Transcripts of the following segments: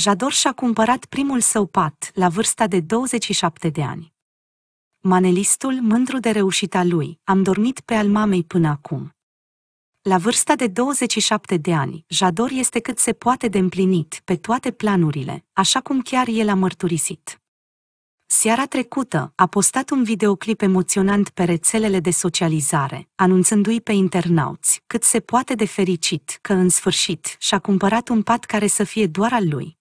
Jador și-a cumpărat primul său pat la vârsta de 27 de ani. Manelistul, mândru de reușita lui, am dormit pe al mamei până acum. La vârsta de 27 de ani, Jador este cât se poate de împlinit pe toate planurile, așa cum chiar el a mărturisit. Seara trecută a postat un videoclip emoționant pe rețelele de socializare, anunțându-i pe internauți cât se poate de fericit că în sfârșit și-a cumpărat un pat care să fie doar al lui.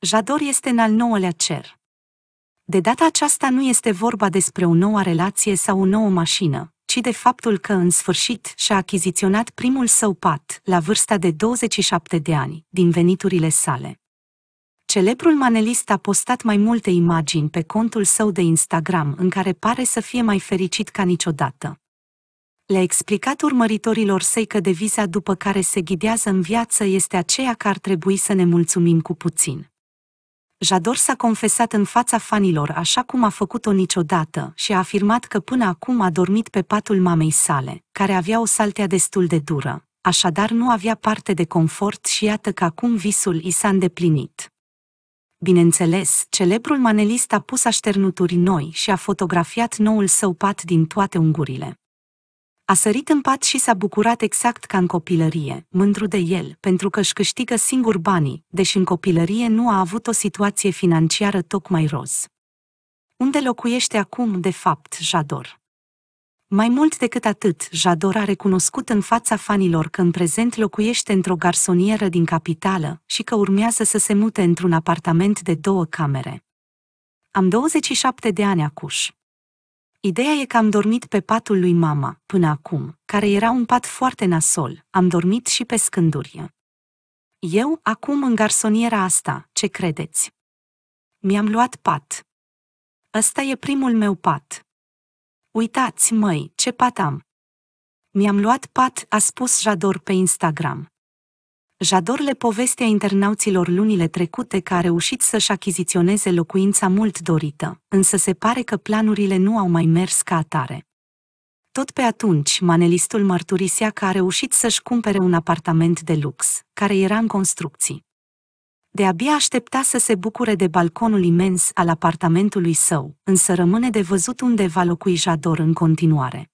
Jador este în al nouălea cer. De data aceasta nu este vorba despre o nouă relație sau o nouă mașină, ci de faptul că în sfârșit și-a achiziționat primul său pat, la vârsta de 27 de ani, din veniturile sale. Celebrul manelist a postat mai multe imagini pe contul său de Instagram în care pare să fie mai fericit ca niciodată. Le-a explicat urmăritorilor săi că deviza după care se ghidează în viață este aceea că ar trebui să ne mulțumim cu puțin. Jador s-a confesat în fața fanilor așa cum a făcut-o niciodată și a afirmat că până acum a dormit pe patul mamei sale, care avea o saltea destul de dură. Așadar nu avea parte de confort și iată că acum visul i s-a îndeplinit. Bineînțeles, celebrul manelist a pus așternuturi noi și a fotografiat noul său pat din toate ungurile. A sărit în pat și s-a bucurat exact ca în copilărie, mândru de el, pentru că își câștigă singur banii, deși în copilărie nu a avut o situație financiară tocmai roz. Unde locuiește acum, de fapt, Jador? Mai mult decât atât, Jador a recunoscut în fața fanilor că în prezent locuiește într-o garsonieră din capitală și că urmează să se mute într-un apartament de două camere. Am 27 de ani acuș. Ideea e că am dormit pe patul lui mama, până acum, care era un pat foarte nasol, am dormit și pe scânduri. Eu, acum în garsoniera asta, ce credeți? Mi-am luat pat. Ăsta e primul meu pat. Uitați, măi, ce pat am! Mi-am luat pat, a spus Jador pe Instagram. Jador le povestea internauților lunile trecute că a reușit să-și achiziționeze locuința mult dorită, însă se pare că planurile nu au mai mers ca atare. Tot pe atunci, manelistul mărturisea că a reușit să-și cumpere un apartament de lux, care era în construcții. De-abia aștepta să se bucure de balconul imens al apartamentului său, însă rămâne de văzut unde va locui Jador în continuare.